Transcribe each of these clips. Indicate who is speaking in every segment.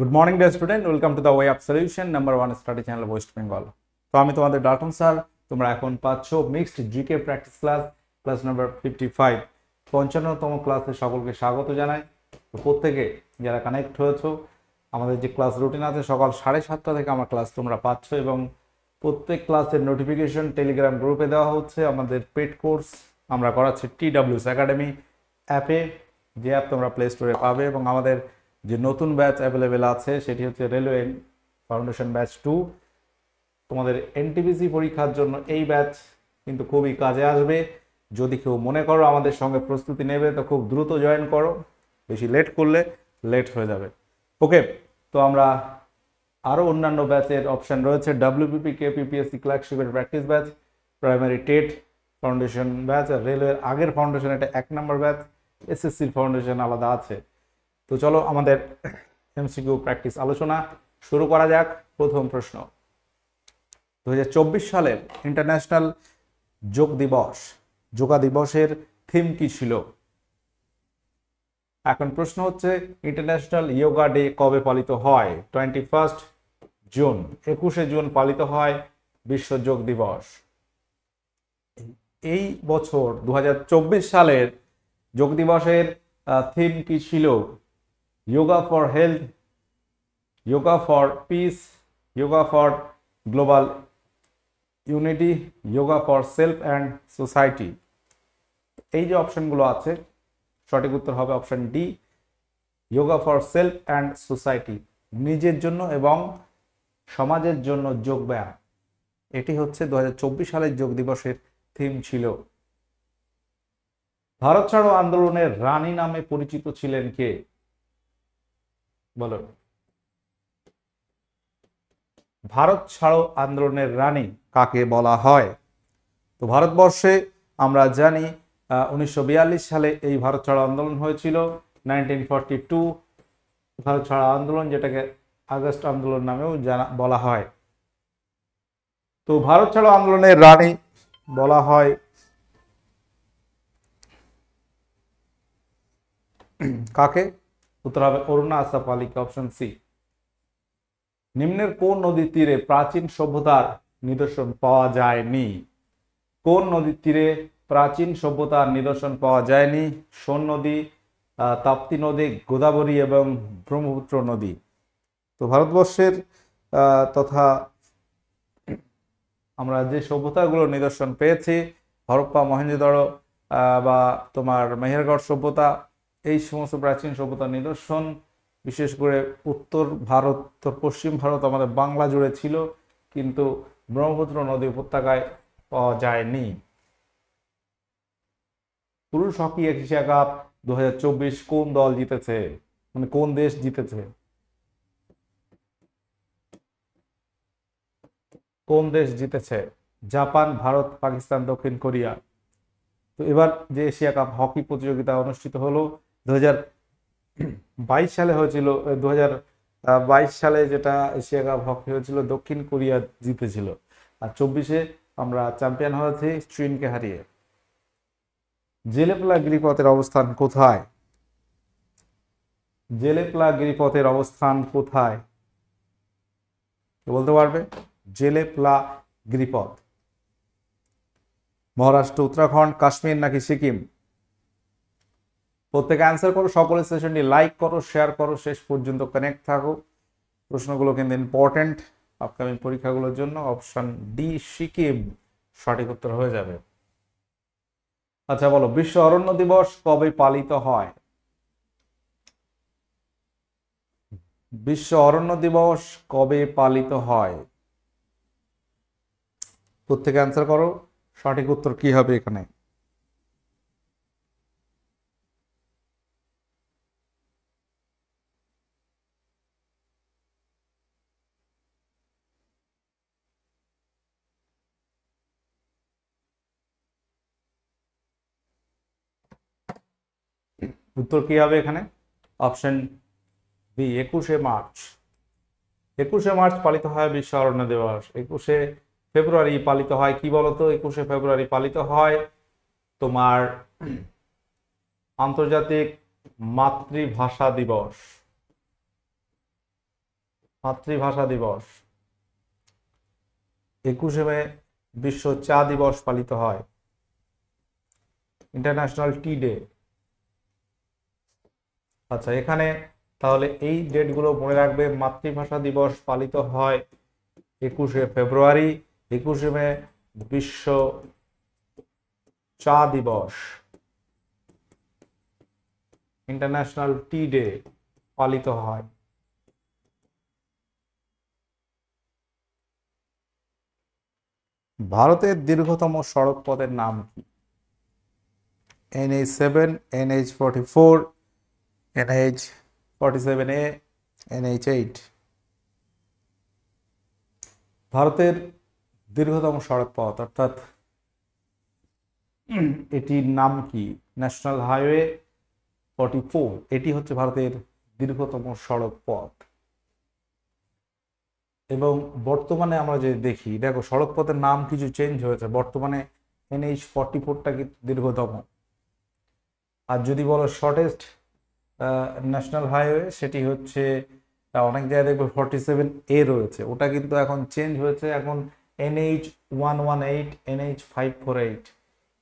Speaker 1: Good morning dear student welcome to the way of solution number one study channel West Bengal তো আমি তোমাদের Datton sir তোমরা এখন পাচ্ছ mixed GK practice class class number fifty five পঞ্চান্নতম ক্লাসে সকলকে স্বাগত জানাই তো প্রত্যেকে যারা কানেক্ট হয়েছো আমাদের যে ক্লাস রুটিন আছে সকাল সাড়ে সাতটা থেকে আমার ক্লাস তোমরা পাচ্ছ এবং প্রত্যেক ক্লাসের নোটিফিকেশন টেলিগ্রাম গ্রুপে দেওয়া হচ্ছে আমাদের পেড কোর্স আমরা করাচ্ছি টি ডাব্লিউস অ্যাকাডেমি অ্যাপে যে অ্যাপ তোমরা প্লে স্টোরে পাবে এবং আমাদের যে নতুন ব্যাচ অ্যাভেলেবেল আছে সেটি হচ্ছে রেলওয়ে ফাউন্ডেশন ব্যাচ টু তোমাদের এনটিপিসি পরীক্ষার জন্য এই ব্যাচ কিন্তু খুবই কাজে আসবে যদি কেউ মনে করো আমাদের সঙ্গে প্রস্তুতি নেবে তো খুব দ্রুত জয়েন করো বেশি লেট করলে লেট হয়ে যাবে ওকে তো আমরা আরও অন্যান্য ব্যাচের অপশান রয়েছে ডাব্লিউপিপি কে পিপিএসসি ক্লার্কশিপের practice batch primary TET foundation batch আর রেলওয়ের আগের ফাউন্ডেশন এটা এক নম্বর ব্যাচ এসএসসির ফাউন্ডেশন আলাদা আছে তো চলো আমাদের এমসিকিউ প্র্যাকটিস আলোচনা শুরু করা যাক প্রথম প্রশ্ন দু সালের ইন্টারন্যাশনাল যোগ দিবস যোগা দিবসের থিম কি ছিল এখন প্রশ্ন হচ্ছে ইন্টারন্যাশনাল ইয়োগা ডে কবে পালিত হয় টোয়েন্টি ফার্স্ট জুন একুশে জুন পালিত হয় বিশ্ব যোগ দিবস এই বছর দু সালের যোগ দিবসের থিম কি ছিল yoga for health, yoga for peace, yoga for global unity, yoga for self and society. এই যে অপশনগুলো আছে সঠিক উত্তর হবে option D yoga for self and society নিজের জন্য এবং সমাজের জন্য যোগব্যায়াম এটি হচ্ছে দু সালের যোগ দিবসের থিম ছিল ভারত ছাড়ো আন্দোলনের রানী নামে পরিচিত ছিলেন কে বলো ভারত ছাড়ো আন্দোলনের রানী কাকে বলা হয় তো ভারতবর্ষে আমরা জানি উনিশশো সালে এই ভারত ছাড়ো আন্দোলন হয়েছিল নাইনটিন ভারত ছাড়ো আন্দোলন যেটাকে আগস্ট আন্দোলন নামেও জানা বলা হয় তো ভারত ছাড়ো আন্দোলনের রানী বলা হয় কাকে উত্তর হবে অরুণা আসাফ আলীকে অপশন সি নিম্নের কোন নদীর তীরে প্রাচীন সভ্যতার নিদর্শন পাওয়া যায়নি কোন নদীর তীরে প্রাচীন সভ্যতার নিদর্শন পাওয়া যায়নি সোন নদী তাপ্তি নদী গোদাবরী এবং ব্রহ্মপুত্র নদী তো ভারতবর্ষের তথা আমরা যে সভ্যতাগুলোর নিদর্শন পেয়েছি হরপ্পা মহেন্দ্রদড় বা তোমার মেহেরগড় সভ্যতা এই সমস্ত প্রাচীন সভ্যতার নিদর্শন বিশেষ করে উত্তর ভারত পশ্চিম ভারত আমাদের বাংলা জুড়ে ছিল কিন্তু ব্রহ্মপুত্র নদী উপত্যকায় পাওয়া যায়নি পুরুষ হকি এশিয়া কাপ দু কোন দল জিতেছে মানে কোন দেশ জিতেছে কোন দেশ জিতেছে জাপান ভারত পাকিস্তান দক্ষিণ কোরিয়া তো এবার যে এশিয়া কাপ হকি প্রতিযোগিতা অনুষ্ঠিত হলো দু বাইশ সালে হয়েছিল দু বাইশ সালে যেটা এশিয়া কাপ হকি হয়েছিল দক্ষিণ কোরিয়া জিতেছিল আর চব্বিশে আমরা চ্যাম্পিয়ন হয়েছি স্ট্রিনকে হারিয়ে জেলেপলা গিরিপথের অবস্থান কোথায় জেলেপলা গিরিপথের অবস্থান কোথায় বলতে পারবে প্লা গিরিপথ মহারাষ্ট্র উত্তরাখণ্ড কাশ্মীর নাকি সিকিম প্রত্যেকে অ্যান্সার করো সকলে সেশনটি লাইক করো শেয়ার করো শেষ পর্যন্ত কানেক্ট থাকো প্রশ্নগুলো কিন্তু ইম্পর্ট্যান্ট আপকামিং পরীক্ষাগুলোর জন্য অপশান ডি সিকিম সঠিক উত্তর হয়ে যাবে আচ্ছা বলো বিশ্ব অরণ্য দিবস কবে পালিত হয় বিশ্ব অরণ্য দিবস কবে পালিত হয় প্রত্যেকে অ্যান্সার করো সঠিক উত্তর কি হবে এখানে উত্তর কী হবে এখানে অপশন বি একুশে মার্চ একুশে মার্চ পালিত হয় বিশ্ব অরণ্য দিবস একুশে ফেব্রুয়ারি পালিত হয় কি বলতো একুশে ফেব্রুয়ারি পালিত হয় তোমার আন্তর্জাতিক মাতৃভাষা দিবস মাতৃভাষা দিবস একুশে মে বিশ্ব চা দিবস পালিত হয় ইন্টারন্যাশনাল টি ডে আচ্ছা এখানে তাহলে এই ডেটগুলো মনে রাখবে মাতৃভাষা দিবস পালিত হয় একুশে ফেব্রুয়ারি একুশে মে বিশ্ব চা দিবস ইন্টারন্যাশনাল টি ডে পালিত হয় ভারতের দীর্ঘতম সড়ক পথের নাম কি NH seven NH forty four ভারতের দীর্ঘতম সড়ক পথ অর্থাৎ এটির নাম কি ন্যাশনাল হাইওয়ে ফর্টি এটি হচ্ছে ভারতের দীর্ঘতম সড়ক পথ এবং বর্তমানে আমরা যদি দেখি দেখো সড়ক পথের নাম কিছু চেঞ্জ হয়েছে বর্তমানে এনএইচ ফর্টি ফোরটা কিন্তু দীর্ঘতম আর যদি বলো শর্টেস্ট ন্যাশনাল হাইওয়ে সেটি হচ্ছে অনেক জায়গায় দেখবে ফর্টি সেভেন এ রয়েছে ওটা কিন্তু এখন চেঞ্জ হয়েছে এখন NH one one eight NH five four eight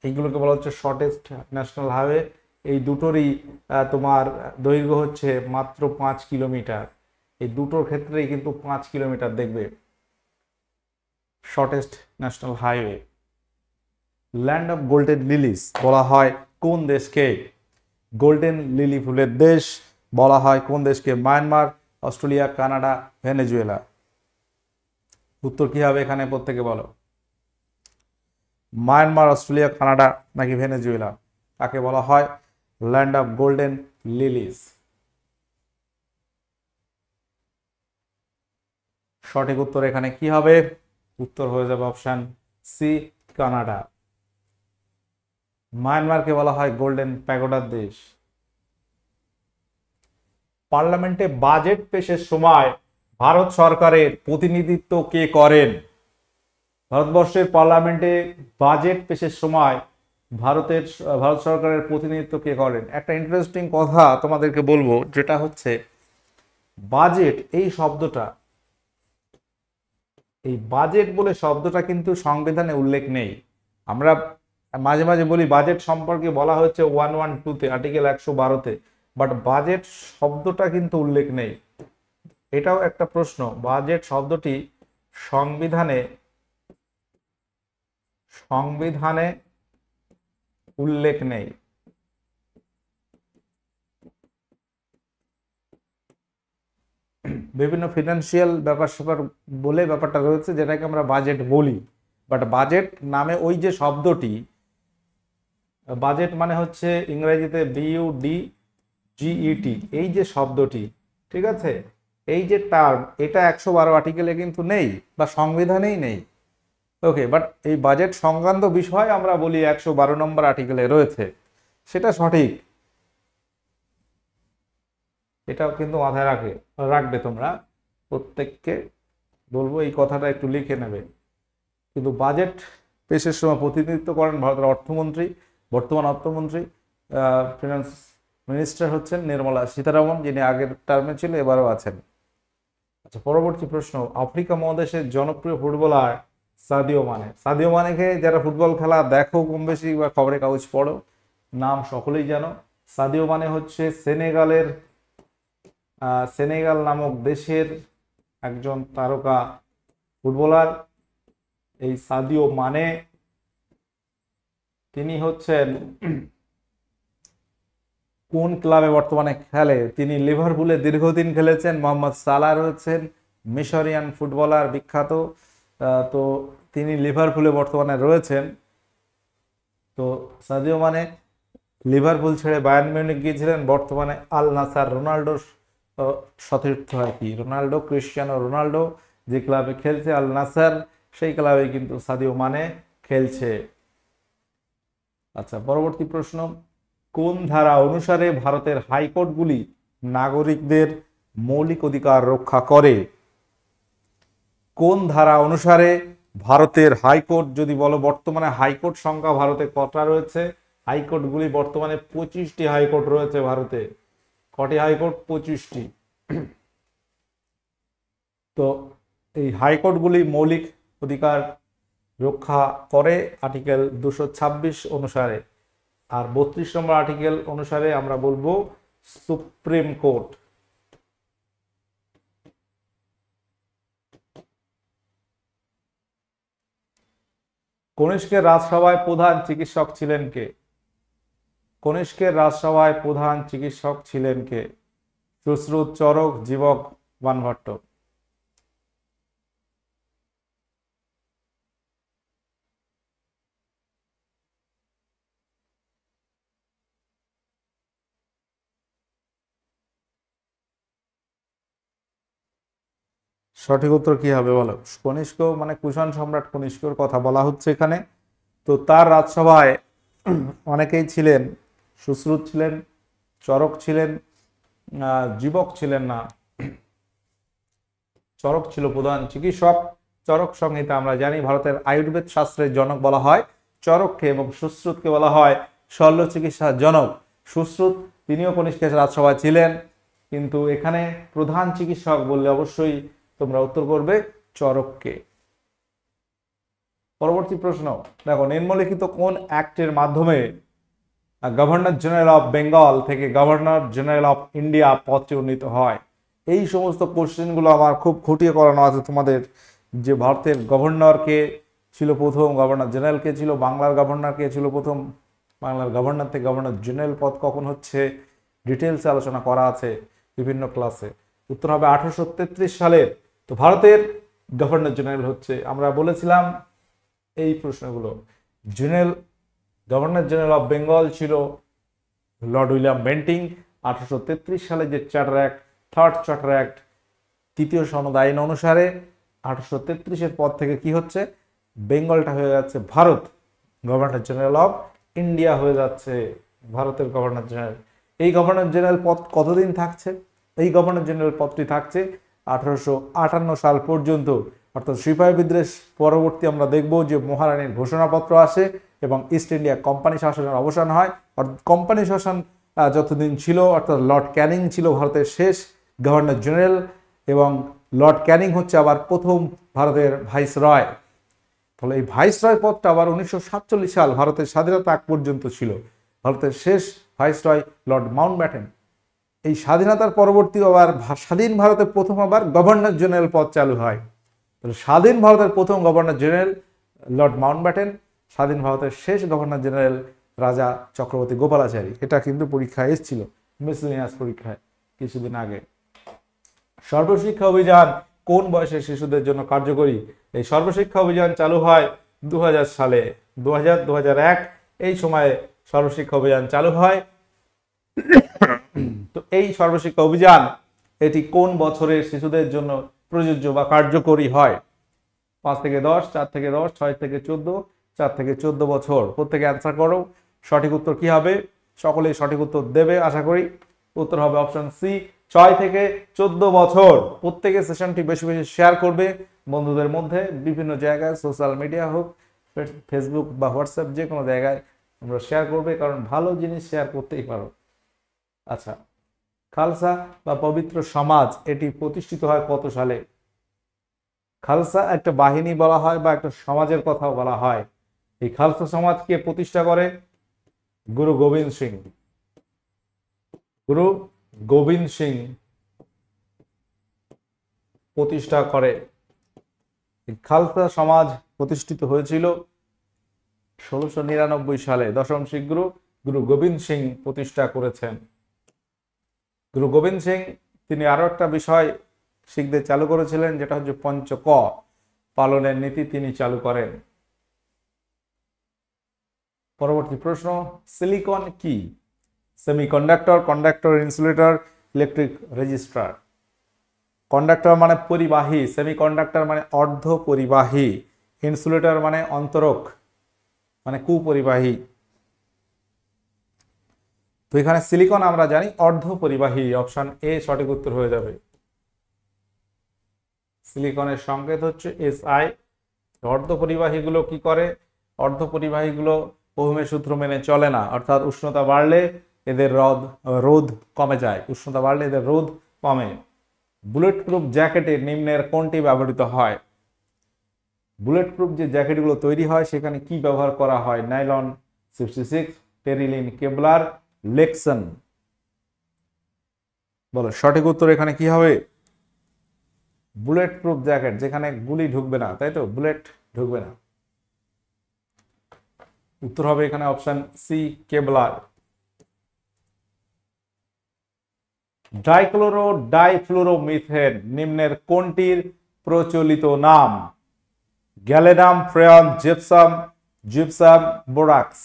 Speaker 1: এইগুলোকে বলা হচ্ছে শর্টেস্ট ন্যাশনাল হাইওয়ে এই দুটোরই তোমার দৈর্ঘ্য হচ্ছে মাত্র পাঁচ কিলোমিটার এই দুটোর ক্ষেত্রেই কিন্তু পাঁচ কিলোমিটার দেখবে shortest national highway land of golden lilies বলা হয় কোন দেশকে গোল্ডেন লিলি ফুলের দেশ বলা হয় কোন দেশকে মায়ানমার অস্ট্রেলিয়া কানাডা ভেনেজুয়েলা উত্তর কী হবে এখানে প্রত্যেকে বলো মায়ানমার অস্ট্রেলিয়া কানাডা নাকি ভেনেজুয়েলা তাকে বলা হয় ল্যান্ড অফ গোল্ডেন লিলিস সঠিক উত্তর এখানে কি হবে উত্তর হয়ে যাবে অপশান সি কানাডা মায়ানমারকে বলা হয় গোল্ডেন প্যাগোডার দেশ পার্লামেন্টে বাজেট পেশের সময় ভারত সরকারের প্রতিনিধিত্ব কে করেন ভারতবর্ষের পার্লামেন্টে বাজেট পেশের সময় ভারতের ভারত সরকারের প্রতিনিধিত্ব কে করেন একটা ইন্টারেস্টিং কথা তোমাদেরকে বলবো যেটা হচ্ছে বাজেট এই শব্দটা এই বাজেট বলে শব্দটা কিন্তু সংবিধানে উল্লেখ নেই আমরা মাঝে মাঝে বলি বাজেট সম্পর্কে বলা হচ্ছে ওয়ান ওয়ান টুতে আর্টিকেল একশো বারোতে বাট বাজেট শব্দটা কিন্তু উল্লেখ নেই এটাও একটা প্রশ্ন বাজেট শব্দটি সংবিধানে সংবিধানে উল্লেখ নেই বিভিন্ন ফিনান্সিয়াল ব্যাপার স্যাপার বলে ব্যাপারটা রয়েছে যেটাকে আমরা বাজেট বলি বাট বাজেট নামে ওই যে শব্দটি বাজেট মানে হচ্ছে ইংরেজিতে ডি জিইটি e এই যে শব্দটি ঠিক আছে এই যে টার্ম এটা একশো বারো আর্টিকেলে কিন্তু নেই বা সংবিধানেই নেই ওকে বাট এই বাজেট সংক্রান্ত বিষয় আমরা বলি একশো বারো নম্বর আর্টিকেলে রয়েছে সেটা সঠিক এটাও কিন্তু মাথায় রাখে রাখবে তোমরা প্রত্যেককে বলবো এই কথাটা একটু লিখে নেবে কিন্তু বাজেট পেশের সময় প্রতিনিধিত্ব করেন ভারতের অর্থমন্ত্রী বর্তমান অর্থমন্ত্রী ফিনান্স মিনিস্টার হচ্ছেন নির্মলা সীতারামন যিনি আগের টার্মে ছিল এবারও আছেন আচ্ছা পরবর্তী প্রশ্ন আফ্রিকা মহাদেশের জনপ্রিয় ফুটবলার সাদিও মানে সাদিও মানেকে যারা ফুটবল খেলা দেখো কম বেশি বা খবরের কাগজ পড়ো নাম সকলেই জানো সাদিও মানে হচ্ছে সেনেগালের সেনেগাল নামক দেশের একজন তারকা ফুটবলার এই সাদিও মানে তিনি হচ্ছেন কোন ক্লাবে বর্তমানে খেলে তিনি লিভারপুলে দীর্ঘদিন খেলেছেন মোহাম্মদ সালার রয়েছেন মিশরিয়ান ফুটবলার বিখ্যাত তো তিনি লিভারপুলে বর্তমানে রয়েছেন তো সাদিও মানে লিভারপুল ছেড়ে বায়ান মিউনিক গিয়েছিলেন বর্তমানে আল নাসার রোনাল্ডোর সতীর্থ আর কি রোনাল্ডো ক্রিশ্চিয়ানো রোনাল্ডো যে ক্লাবে খেলছে আল নাসার সেই ক্লাবে কিন্তু সাদিও মানে খেলছে আচ্ছা পরবর্তী প্রশ্ন কোন ধারা অনুসারে ভারতের হাইকোর্টগুলি নাগরিকদের মৌলিক অধিকার রক্ষা করে কোন ধারা অনুসারে ভারতের হাইকোর্ট যদি বলো বর্তমানে হাইকোর্ট সংখ্যা ভারতে কটা রয়েছে হাইকোর্টগুলি বর্তমানে পঁচিশটি হাইকোর্ট রয়েছে ভারতে কটি হাইকোর্ট পঁচিশটি তো এই হাইকোর্টগুলি মৌলিক অধিকার রক্ষা করে আর্টিকেল দুশো ছাব্বিশ অনুসারে আর বত্রিশ নম্বর আর্টিকেল অনুসারে আমরা বলবো সুপ্রিম কোর্ট কনিষ্কের রাজসভায় প্রধান চিকিৎসক ছিলেন কে কনিষ্কের রাজসভায় প্রধান চিকিৎসক ছিলেন কে সুশ্রুত চরক জীবক বানভট্ট সঠিক উত্তর কি হবে বলো কনিষ্ক মানে কুষাণ সম্রাট কনিষ্কর কথা বলা হচ্ছে এখানে তো তার রাজসভায় অনেকেই ছিলেন সুশ্রুত ছিলেন চরক ছিলেন জীবক ছিলেন না চরক ছিল প্রধান চিকিৎসক চরক সংহিতা আমরা জানি ভারতের আয়ুর্বেদ শাস্ত্রের জনক বলা হয় চরককে এবং সুশ্রুতকে বলা হয় শল্য চিকিৎসার জনক সুশ্রুত তিনিও কনিষ্কের রাজসভায় ছিলেন কিন্তু এখানে প্রধান চিকিৎসক বললে অবশ্যই তোমরা উত্তর করবে চরককে পরবর্তী প্রশ্ন দেখো নিম্নলিখিত কোন অ্যাক্টের মাধ্যমে গভর্নর জেনারেল অফ বেঙ্গল থেকে গভর্নর জেনারেল অফ ইন্ডিয়া পদটি উন্নীত হয় এই সমস্ত কোশ্চেনগুলো আমার খুব খুঁটিয়ে করানো আছে তোমাদের যে ভারতের গভর্নরকে ছিল প্রথম গভর্নর জেনারেলকে ছিল বাংলার গভর্নরকে ছিল প্রথম বাংলার গভর্নর থেকে গভর্নর জেনারেল পদ কখন হচ্ছে ডিটেলসে আলোচনা করা আছে বিভিন্ন ক্লাসে উত্তর হবে আঠারোশো সালের তো ভারতের গভর্নর জেনারেল হচ্ছে আমরা বলেছিলাম এই প্রশ্নগুলো general governor general of Bengal ছিল লর্ড উইলিয়াম বেন্টিং আঠারোশো সালে যে charter act third charter act তৃতীয় সনদ আইন অনুসারে আঠারোশো তেত্রিশের পর থেকে কি হচ্ছে বেঙ্গলটা হয়ে যাচ্ছে ভারত গভর্নর জেনারেল অফ ইন্ডিয়া হয়ে যাচ্ছে ভারতের গভর্নর জেনারেল এই গভর্নর জেনারেল পদ কতদিন থাকছে এই গভর্নর জেনারেল পদটি থাকছে আঠারোশো আটান্ন সাল পর্যন্ত অর্থাৎ সিপাহী বিদ্রেশ পরবর্তী আমরা দেখব যে মহারানীর ঘোষণাপত্র আসে এবং ইস্ট ইন্ডিয়া কোম্পানি শাসনের অবসান হয় অর্থাৎ কোম্পানি শাসন যতদিন ছিল অর্থাৎ লর্ড ক্যানিং ছিল ভারতের শেষ গভর্নর জেনারেল এবং লর্ড ক্যানিং হচ্ছে আবার প্রথম ভারতের ভাইস রয় ফলে এই ভাইস রয় পদটা আবার উনিশশো সাল ভারতের স্বাধীনতা আগ পর্যন্ত ছিল ভারতের শেষ viceroy lord Mountbatten এই স্বাধীনতার পরবর্তী আবার স্বাধীন ভারতের প্রথম আবার গভর্নর জেনারেল পদ চালু হয় তাহলে স্বাধীন ভারতের প্রথম গভর্নর জেনারেল লর্ড ব্যাটেন স্বাধীন ভারতের শেষ গভর্নর জেনারেল রাজা চক্রবর্তী গোপালাচারী এটা কিন্তু পরীক্ষায় এসেছিল মিসলিনিয়াস পরীক্ষায় কিছুদিন আগে সর্বশিক্ষা অভিযান কোন বয়সে শিশুদের জন্য কার্যকরী এই সর্বশিক্ষা অভিযান চালু হয় দু সালে দু হাজার এই সময়ে সর্বশিক্ষা অভিযান চালু হয় এই সর্বশিক্ষা অভিযান এটি কোন বছরের শিশুদের জন্য প্রযোজ্য বা কার্যকরী হয় পাঁচ থেকে দশ চার থেকে দশ ছয় থেকে চোদ্দ চার থেকে চোদ্দ বছর প্রত্যেকে অ্যান্সার করো সঠিক উত্তর কি হবে সকলেই সঠিক উত্তর দেবে আশা করি উত্তর হবে অপশন সি ছয় থেকে চোদ্দ বছর প্রত্যেকে সেশনটি বেশি বেশি শেয়ার করবে বন্ধুদের মধ্যে বিভিন্ন জায়গায় সোশ্যাল মিডিয়া হোক ফেসবুক বা হোয়াটসঅ্যাপ যে কোনো জায়গায় আমরা শেয়ার করবে কারণ ভালো জিনিস শেয়ার করতেই পারো আচ্ছা খালসা বা পবিত্র সমাজ এটি প্রতিষ্ঠিত হয় কত সালে খালসা একটা বাহিনী বলা হয় বা একটা সমাজের কথা বলা হয় এই খালসা সমাজকে প্রতিষ্ঠা করে গুরু গোবিন্দ সিং গুরু গোবিন্দ সিং প্রতিষ্ঠা করে খালসা সমাজ প্রতিষ্ঠিত হয়েছিল ষোলোশো নিরানব্বই সালে দশম শিখ গুরু গুরু গোবিন্দ সিং প্রতিষ্ঠা করেছেন গুরু গোবিন্দ সিং তিনি আরও একটা বিষয় শিখদের চালু করেছিলেন যেটা হচ্ছে পঞ্চ ক পালনের নীতি তিনি চালু করেন পরবর্তী প্রশ্ন সিলিকন কি semiconductor conductor insulator electric resistor conductor মানে পরিবাহী সেমিকন্ডাক্টর মানে অর্ধ পরিবাহী ইনসুলেটর মানে অন্তরক মানে কুপরিবাহী তো এখানে সিলিকন আমরা জানি অর্ধ পরিবাহী অপশান এ সঠিক উত্তর হয়ে যাবে সিলিকনের সংকেত হচ্ছে এস আই অর্ধ পরিবাহীগুলো কি করে অর্ধ পরিবাহীগুলো ওহমের সূত্র মেনে চলে না অর্থাৎ উষ্ণতা বাড়লে এদের রদ রোধ কমে যায় উষ্ণতা বাড়লে এদের রোদ কমে বুলেট প্রুফ জ্যাকেটে নিম্নের কোনটি ব্যবহৃত হয় বুলেট প্রুফ যে জ্যাকেটগুলো তৈরি হয় সেখানে কি ব্যবহার করা হয় নাইলন সিক্সটি সিক্স পেরিলিন কেবলার লেকসন বলো সঠিক উত্তর এখানে কি হবে বুলেট প্রুফ জ্যাকেট যেখানে গুলি ঢুকবে না তাই তো বুলেট ঢুকবে না উত্তর হবে এখানে অপশন সি কেবলার ডাইক্লোরো ডাইফ্লুরোমিথেন নিম্নের কোনটির প্রচলিত নাম গ্যালেনাম ফ্রেয়াম gypsum gypsum borax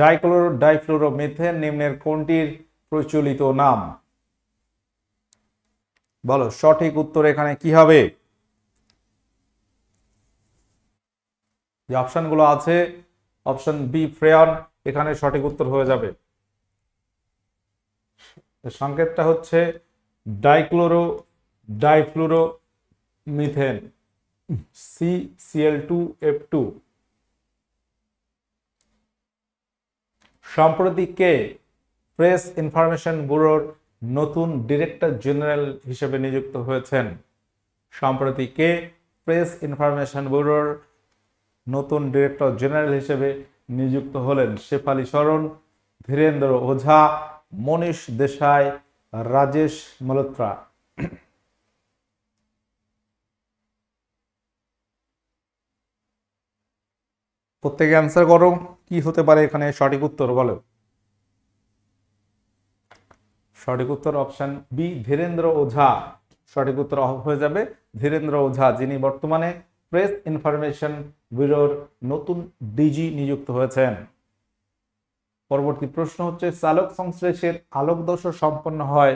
Speaker 1: dichloro difluoromethane নিম্নের কোনটির প্রচলিত নাম বলো সঠিক উত্তর এখানে কি হবে যে অপশানগুলো আছে অপশন বি ফ্রেয়ন এখানে সঠিক উত্তর হয়ে যাবে সংকেতটা হচ্ছে dichloro difluoro methane C CL two F two সম্প্রতি কে প্রেস ইনফরমেশন ব্যুরোর নতুন ডিরেক্টর জেনারেল হিসেবে নিযুক্ত হয়েছেন সম্প্রতি কে প্রেস ইনফরমেশন ব্যুরোর নতুন ডিরেক্টর জেনারেল হিসেবে নিযুক্ত হলেন শেফালি শরণ ধীরেন্দ্র ওঝা মনীষ দেশাই রাজেশ মলোত্রা প্রত্যেকে অ্যান্সার করো কি হতে পারে এখানে সঠিক উত্তর বলো সঠিক উত্তর অপশান বি ধীরেন্দ্র ওঝা সঠিক উত্তর হয়ে যাবে ধীরেন্দ্র ওঝা যিনি বর্তমানে প্রেস ইনফরমেশন ব্যুরোর নতুন ডিজি নিযুক্ত হয়েছেন পরবর্তী প্রশ্ন হচ্ছে চালক সংশ্লেষের আলোকদর্শ সম্পন্ন হয়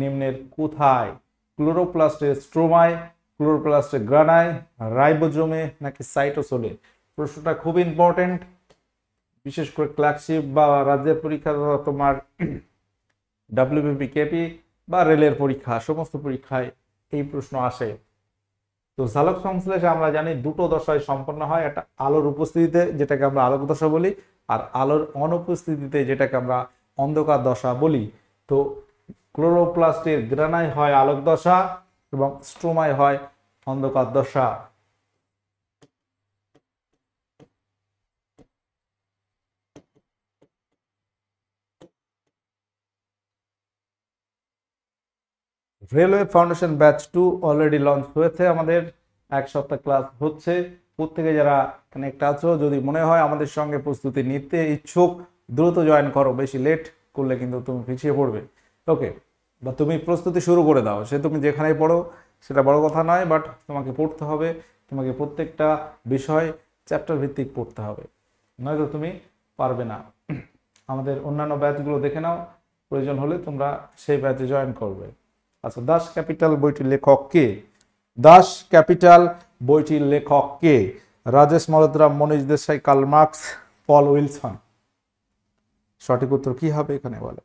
Speaker 1: নিম্নের কোথায় ক্লোরোপ্লাস্টে স্ট্রোমায় ক্লোরোপ্লাস্টে গ্রানায় রাইবোজোমে নাকি সাইটোসোলে প্রশ্নটা খুব ইম্পর্টেন্ট বিশেষ করে ক্লার্কশিপ বা রাজ্যের পরীক্ষা তোমার ডাব্লিউবিপি কেপি বা রেলের পরীক্ষা সমস্ত পরীক্ষায় এই প্রশ্ন আসে তো ঝালক সংশ্লেষে আমরা জানি দুটো দশায় সম্পন্ন হয় একটা আলোর উপস্থিতিতে যেটাকে আমরা আলোক দশা বলি আর আলোর অনুপস্থিতিতে যেটাকে আমরা অন্ধকার দশা বলি তো ক্লোরোপ্লাস্টের গ্রানাই হয় আলোক দশা এবং স্ট্রোমায় হয় অন্ধকার দশা railway foundation batch two already launch হয়েছে আমাদের এক সপ্তাহ ক্লাস হচ্ছে প্রত্যেকে যারা কানেক্ট আছো যদি মনে হয় আমাদের সঙ্গে প্রস্তুতি নিতে ইচ্ছুক দ্রুত জয়েন করো বেশি লেট করলে কিন্তু তুমি পিছিয়ে পড়বে ওকে বা তুমি প্রস্তুতি শুরু করে দাও সে তুমি যেখানেই পড়ো সেটা বড় কথা নয় বাট তোমাকে পড়তে হবে তোমাকে প্রত্যেকটা বিষয় চ্যাপ্টার ভিত্তিক পড়তে হবে নয়তো তুমি পারবে না আমাদের অন্যান্য ব্যাচগুলো দেখে নাও প্রয়োজন হলে তোমরা সেই ব্যাচে জয়েন করবে আচ্ছা দাস ক্যাপিটাল বইটির লেখক কে দাস ক্যাপিটাল বইটির লেখক কে Rajesh Malhotra Manish Desai Karl Marx Paul Wilson সঠিক উত্তর কি হবে এখানে বলে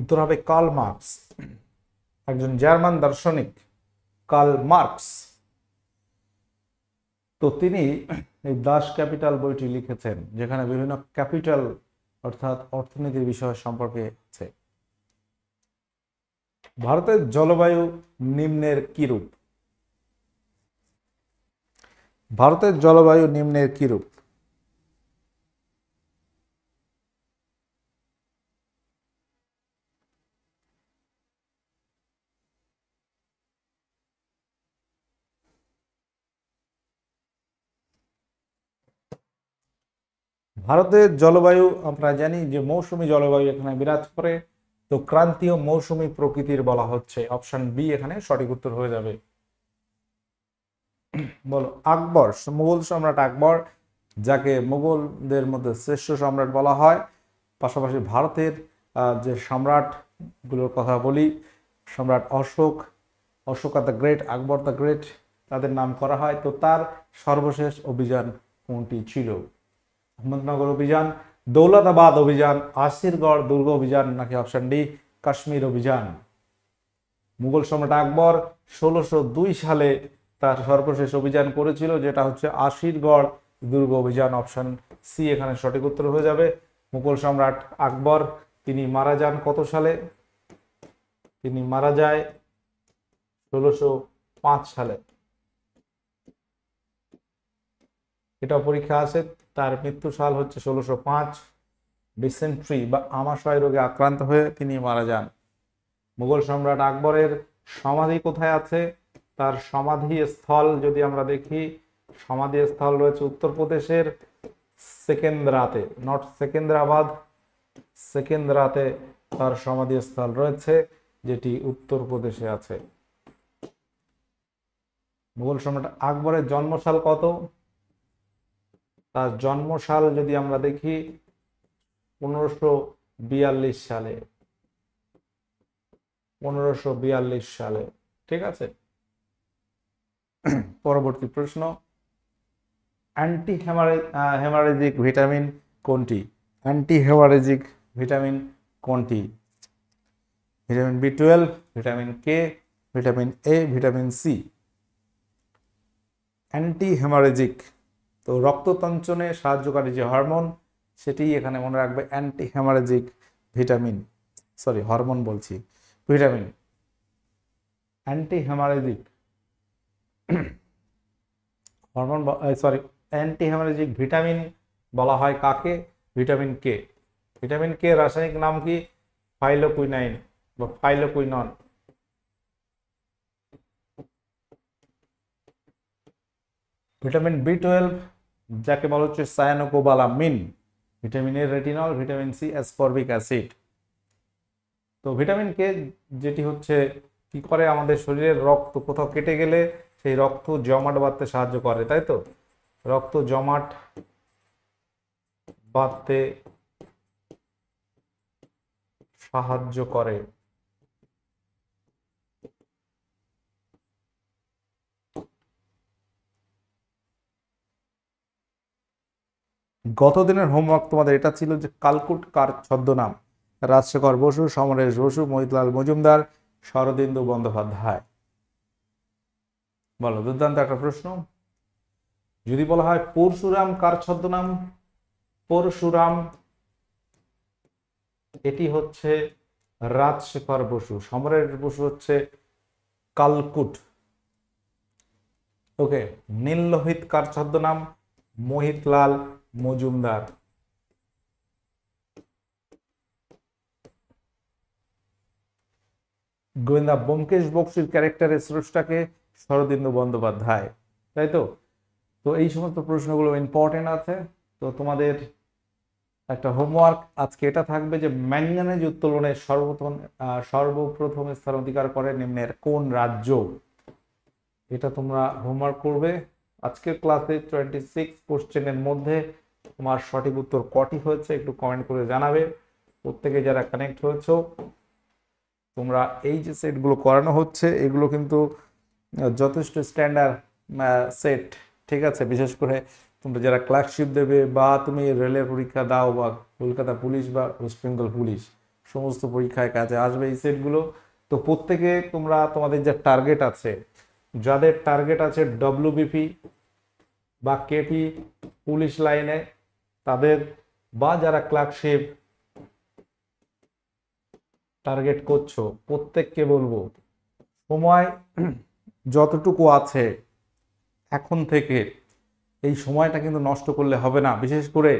Speaker 1: উত্তর হবে কার্ল মার্কস একজন জার্মান দার্শনিক কার্ল মার্কস তো তিনি এই দাস ক্যাপিটাল বইটি লিখেছেন যেখানে বিভিন্ন ক্যাপিটাল অর্থাৎ অর্থনীতির বিষয় সম্পর্কে আছে ভারতের জলবায়ু নিম্নের কিরূপ ভারতের জলবায়ু নিম্নের কিরূপ ভারতের জলবায়ু আমরা জানি যে মৌসুমি জলবায়ু এখানে বিরাজ করে তো ক্রান্তীয় মৌসুমি প্রকৃতির বলা হচ্ছে অপশন বি এখানে সঠিক উত্তর হয়ে যাবে বলো আকবর মুঘল সম্রাট আকবর যাকে মুঘলদের মধ্যে শ্রেষ্ঠ সম্রাট বলা হয় পাশাপাশি ভারতের যে সম্রাটগুলোর কথা বলি সম্রাট Ashoka Ashoka the great Akbar the great তাদের নাম করা হয় তো তার সর্বশেষ অভিযান কোনটি ছিল আহমদনগর অভিযান দৌলতাবাদ অভিযান আসিরগড় দুর্গ অভিযান নাকি অপশন ডি কাশ্মীর অভিযান মুঘল সম্রাট আকবর ষোলোশো সালে তার সর্বশেষ অভিযান করেছিল যেটা হচ্ছে আশিরগড় দুর্গ অভিযান অপশন সি এখানে সঠিক উত্তর হয়ে যাবে মুঘল সম্রাট আকবর তিনি মারা যান কত সালে তিনি মারা যায় ষোলোশো সালে এটা পরীক্ষা আছে তার মৃত্যু সাল হচ্ছে ষোলোশো পাঁচ ডিসেন্ট্রি বা আমাশয় রোগে আক্রান্ত হয়ে তিনি মারা যান মুঘল সম্রাট আকবরের সমাধি কোথায় আছে তার সমাধি স্থল যদি আমরা দেখি সমাধি স্থল রয়েছে উত্তরপ্রদেশের সেকেন্দ্রাতে নট সেকেন্দ্রাবাদ সেকেন্দ্রাতে তার সমাধি স্থল রয়েছে যেটি উত্তরপ্রদেশে আছে মুঘল সম্রাট আকবরের জন্মসাল কত তার জন্মসাল যদি আমরা দেখি পনেরোশো বিয়াল্লিশ সালে পনেরোশো বিয়াল্লিশ সালে ঠিক আছে পরবর্তী প্রশ্ন অ্যান্টি হেমারেজিক ভিটামিন কোনটি অ্যান্টি হেমারেজিক ভিটামিন কোনটি vitamin B twelve vitamin K vitamin A vitamin C anti haemorrhagic তো তঞ্চনে সাহায্যকারী যে হরমোন সেটি এখানে মনে রাখবে anti haemorrhagic vitamin sorry hormone বলছি vitamin anti haemorrhagic hormone sorry anti haemorrhagic vitamin বলা হয় কাকে ভিটামিন কে ভিটামিন কে রাসায়নিক নাম কি ফাইলোকুইনাইন বা ফাইলোকুইনন ভিটামিন বি টুয়েলভ যাকে বলা হচ্ছে cyanocobalamin vitamin A retinol vitamin C ascorbic acid তো ভিটামিন কে যেটি হচ্ছে কি করে আমাদের শরীরের রক্ত কোথাও কেটে গেলে সেই রক্ত জমাট বাঁধতে সাহায্য করে তাই তো রক্ত জমাট বাঁধতে সাহায্য করে গতদিনের হোমওয়ার্ক তোমাদের এটা ছিল যে কালকুট কার ছদ্মনাম রাজশেখর বসু সমরেশ বসু মহিতলাল মজুমদার শরদিন্দু বন্দ্যোপাধ্যায় বলো দুর্দান্ত একটা প্রশ্ন যদি বলা হয় পরশুরাম কার ছদ্মনাম পরশুরাম এটি হচ্ছে রাজশেখর বসু সমরেশ বসু হচ্ছে কালকুট ওকে নীল লোহিত কার ছদ্মনাম মোহিতলাল মজুমদার গোয়েন্দা ব্যোমকেশ বক্সির ক্যারেক্টারের স্রষ্টাকে শরদিন্দু বন্দ্যোপাধ্যায় তাই তো তো এই সমস্ত প্রশ্নগুলো ইম্পর্টেন্ট আছে তো তোমাদের একটা হোমওয়ার্ক আজকে এটা থাকবে যে ম্যাঙ্গানেজ উত্তোলনে সর্বপ্রথম সর্বপ্রথম স্থান অধিকার করে নিম্নের কোন রাজ্য এটা তোমরা হোমওয়ার্ক করবে আজকের ক্লাসে টোয়েন্টি সিক্স কোশ্চেনের মধ্যে তোমার সঠিক উত্তর কটি হয়েছে একটু কমেন্ট করে জানাবে প্রত্যেকে যারা কানেক্ট হয়েছো তোমরা এই যে সেটগুলো করানো হচ্ছে এগুলো কিন্তু যথেষ্ট স্ট্যান্ডার্ড সেট ঠিক আছে বিশেষ করে তোমরা যারা ক্লার্কশিপ দেবে বা তুমি রেলের পরীক্ষা দাও বা কলকাতা পুলিশ বা ওয়েস্ট বেঙ্গল পুলিশ সমস্ত পরীক্ষায় কাজে আসবে এই সেটগুলো তো প্রত্যেকে তোমরা তোমাদের যে টার্গেট আছে যাদের টার্গেট আছে ডব্লিউবিপি বা কেপি পুলিশ লাইনে তাদের বা যারা ক্লার্কশিপ টার্গেট করছো প্রত্যেককে বলবো সময় যতটুকু আছে এখন থেকে এই সময়টা কিন্তু নষ্ট করলে হবে না বিশেষ করে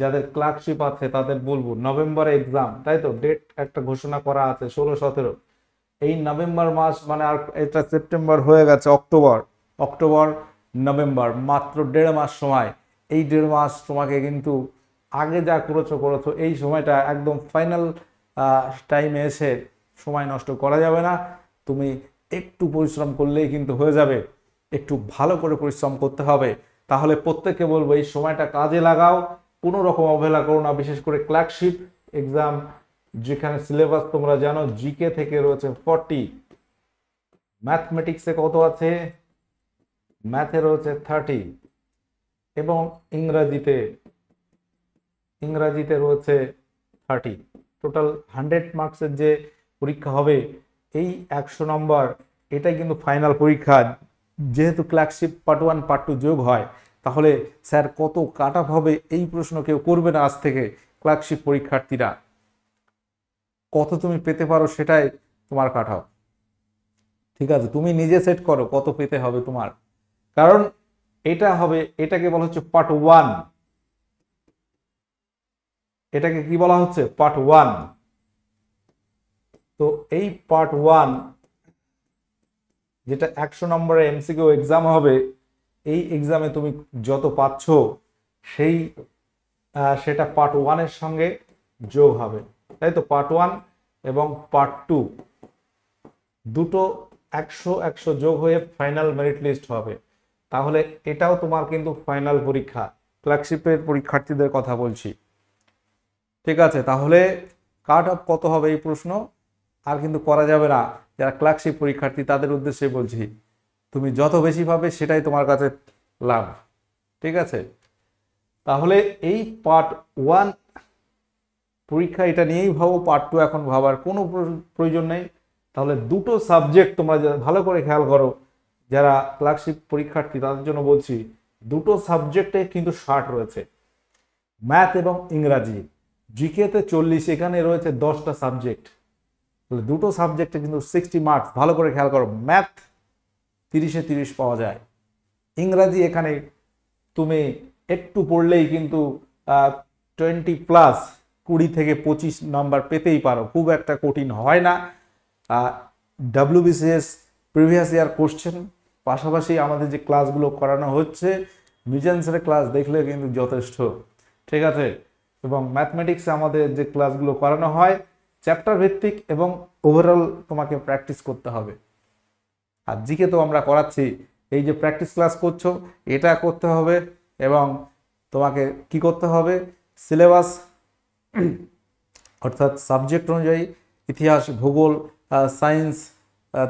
Speaker 1: যাদের ক্লার্কশিপ আছে তাদের বলবো নভেম্বরে এক্সাম তাই তো ডেট একটা ঘোষণা করা আছে ষোলো সতেরো এই নভেম্বর মাস মানে আর এটা সেপ্টেম্বর হয়ে গেছে অক্টোবর অক্টোবর নভেম্বর মাত্র দেড় মাস সময় এই দেড় মাস তোমাকে কিন্তু আগে যা করেছো করেছো এই সময়টা একদম ফাইনাল টাইমে এসে সময় নষ্ট করা যাবে না তুমি একটু পরিশ্রম করলেই কিন্তু হয়ে যাবে একটু ভালো করে পরিশ্রম করতে হবে তাহলে প্রত্যেককে বলবো এই সময়টা কাজে লাগাও কোনো রকম অবহেলা করো না বিশেষ করে ক্লার্কশিপ এক্সাম যেখানে সিলেবাস তোমরা জানো জিকে থেকে রয়েছে ফর্টি ম্যাথমেটিক্সে কত আছে ম্যাথে রয়েছে থার্টি এবং ইংরাজিতে ইংরাজিতে রয়েছে থার্টি টোটাল হান্ড্রেড মার্কসের যে পরীক্ষা হবে এই একশো নম্বর এটাই কিন্তু ফাইনাল পরীক্ষা যেহেতু clerkship part one part two যোগ হয় তাহলে স্যার কত কাট আপ হবে এই প্রশ্ন কেউ করবে না আজ থেকে ক্ল্যাকশিপ পরীক্ষার্থীরা কত তুমি পেতে পারো সেটাই তোমার কাট ঠিক আছে তুমি নিজে সেট করো কত পেতে হবে তোমার কারণ এটা হবে এটাকে বলা হচ্ছে পার্ট ওয়ান এটাকে কি বলা হচ্ছে পার্ট ওয়ান তো এই পার্ট ওয়ান যেটা একশো নম্বরের এমসিকিউ এক্সাম হবে এই এক্সামে তুমি যত পাচ্ছ সেই সেটা পার্ট ওয়ানের সঙ্গে যোগ হবে তাই তো পার্ট ওয়ান এবং পার্ট টু দুটো একশো একশো যোগ হয়ে ফাইনাল মেরিট লিস্ট হবে তাহলে এটাও তোমার কিন্তু ফাইনাল পরীক্ষা ফ্ল্যাগশিপের পরীক্ষার্থীদের কথা বলছি ঠিক আছে তাহলে কাট অফ কত হবে এই প্রশ্ন আর কিন্তু করা যাবে না যারা ক্লার্কশিপ পরীক্ষার্থী তাদের উদ্দেশ্যে বলছি তুমি যত বেশি পাবে সেটাই তোমার কাছে লাভ ঠিক আছে তাহলে এই পার্ট ওয়ান পরীক্ষা এটা নিয়েই ভাবো পার্ট টু এখন ভাবার কোনো প্রয়োজন নেই তাহলে দুটো সাবজেক্ট তোমরা ভালো করে খেয়াল করো যারা ক্লার্কশিপ পরীক্ষার্থী তাদের জন্য বলছি দুটো সাবজেক্টে কিন্তু ষাট রয়েছে ম্যাথ এবং ইংরাজি জিকেতে চল্লিশ এখানে রয়েছে দশটা সাবজেক্ট তাহলে দুটো সাবজেক্টে কিন্তু সিক্সটি মার্কস ভালো করে খেয়াল করো ম্যাথ তিরিশে তিরিশ পাওয়া যায় ইংরাজি এখানে তুমি একটু পড়লেই কিন্তু টোয়েন্টি প্লাস কুড়ি থেকে পঁচিশ নাম্বার পেতেই পারো খুব একটা কঠিন হয় না ডাব্লিউবিসিএস প্রিভিয়াস ইয়ার কোশ্চেন পাশাপাশি আমাদের যে ক্লাসগুলো করানো হচ্ছে মিজেন্সের ক্লাস দেখলে কিন্তু যথেষ্ট ঠিক আছে এবং ম্যাথমেটিক্সে আমাদের যে ক্লাসগুলো করানো হয় চ্যাপ্টার ভিত্তিক এবং ওভারঅল তোমাকে প্র্যাকটিস করতে হবে আর জিকে তো আমরা করাচ্ছি এই যে প্র্যাকটিস ক্লাস করছো এটা করতে হবে এবং তোমাকে কি করতে হবে সিলেবাস অর্থাৎ সাবজেক্ট অনুযায়ী ইতিহাস ভূগোল সায়েন্স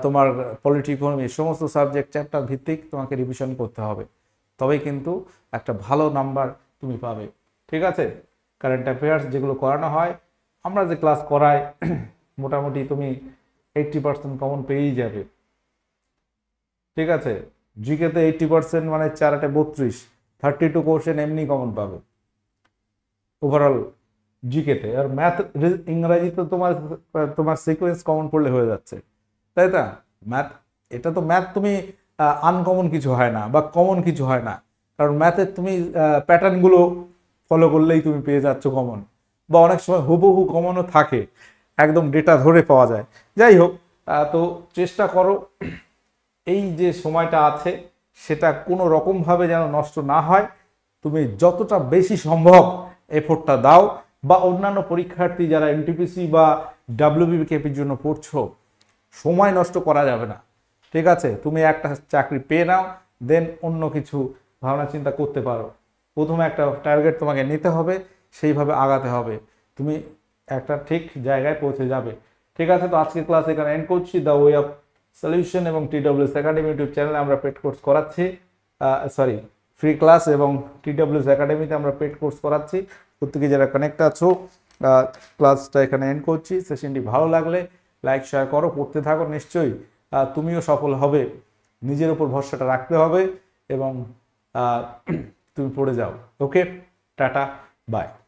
Speaker 1: তোমার পলিটি ইকোনমি সমস্ত সাবজেক্ট চ্যাপ্টার ভিত্তিক তোমাকে রিভিশন করতে হবে তবেই কিন্তু একটা ভালো নাম্বার তুমি পাবে ঠিক আছে কারেন্ট অ্যাফেয়ার্স যেগুলো করানো হয় আমরা যে ক্লাস করাই মোটামুটি তুমি এইটটি পার্সেন্ট কমন পেয়েই যাবে ঠিক আছে জিকেতে এইট্টি পার্সেন্ট মানে চারাটে বত্রিশ থার্টি টু কোশ্চেন এমনি কমন পাবে ওভারঅল জিকেতে আর ম্যাথ ইংরাজিতে তোমার তোমার সিকোয়েন্স কমন পড়লে হয়ে যাচ্ছে তাই তা ম্যাথ এটা তো ম্যাথ তুমি আনকমন কিছু হয় না বা কমন কিছু হয় না কারণ ম্যাথের তুমি প্যাটার্নগুলো ফলো করলেই তুমি পেয়ে যাচ্ছ কমন বা অনেক সময় হুবহু কমনও থাকে একদম ডেটা ধরে পাওয়া যায় যাই হোক তো চেষ্টা করো এই যে সময়টা আছে সেটা কোনো রকমভাবে যেন নষ্ট না হয় তুমি যতটা বেশি সম্ভব এফোর্টটা দাও বা অন্যান্য পরীক্ষার্থী যারা এনটিপিসি বা ডাব্লিউবিকেপির জন্য পড়ছো সময় নষ্ট করা যাবে না ঠিক আছে তুমি একটা চাকরি পেয়ে নাও দেন অন্য কিছু ভাবনা চিন্তা করতে পারো প্রথমে একটা টার্গেট তোমাকে নিতে হবে সেইভাবে আগাতে হবে তুমি একটা ঠিক জায়গায় পৌঁছে যাবে ঠিক আছে তো আজকের ক্লাস এখানে এন্ড করছি দ্য ওয়ে অফ সলিউশন এবং টিডব্লিউএস একাডেমি ইউটিউব চ্যানেলে আমরা পেড কোর্স করাচ্ছি সরি ফ্রি ক্লাস এবং টিডব্লিউএস একাডেমিতে আমরা পেড কোর্স করাচ্ছি প্রত্যেকে যারা কানেক্ট আছো ক্লাসটা এখানে এন্ড করছি সেশনটি ভালো লাগলে লাইক শেয়ার করো পড়তে থাকো নিশ্চয়ই তুমিও সফল হবে নিজের ওপর ভরসাটা রাখতে হবে এবং তুমি পড়ে যাও ওকে টাটা বাই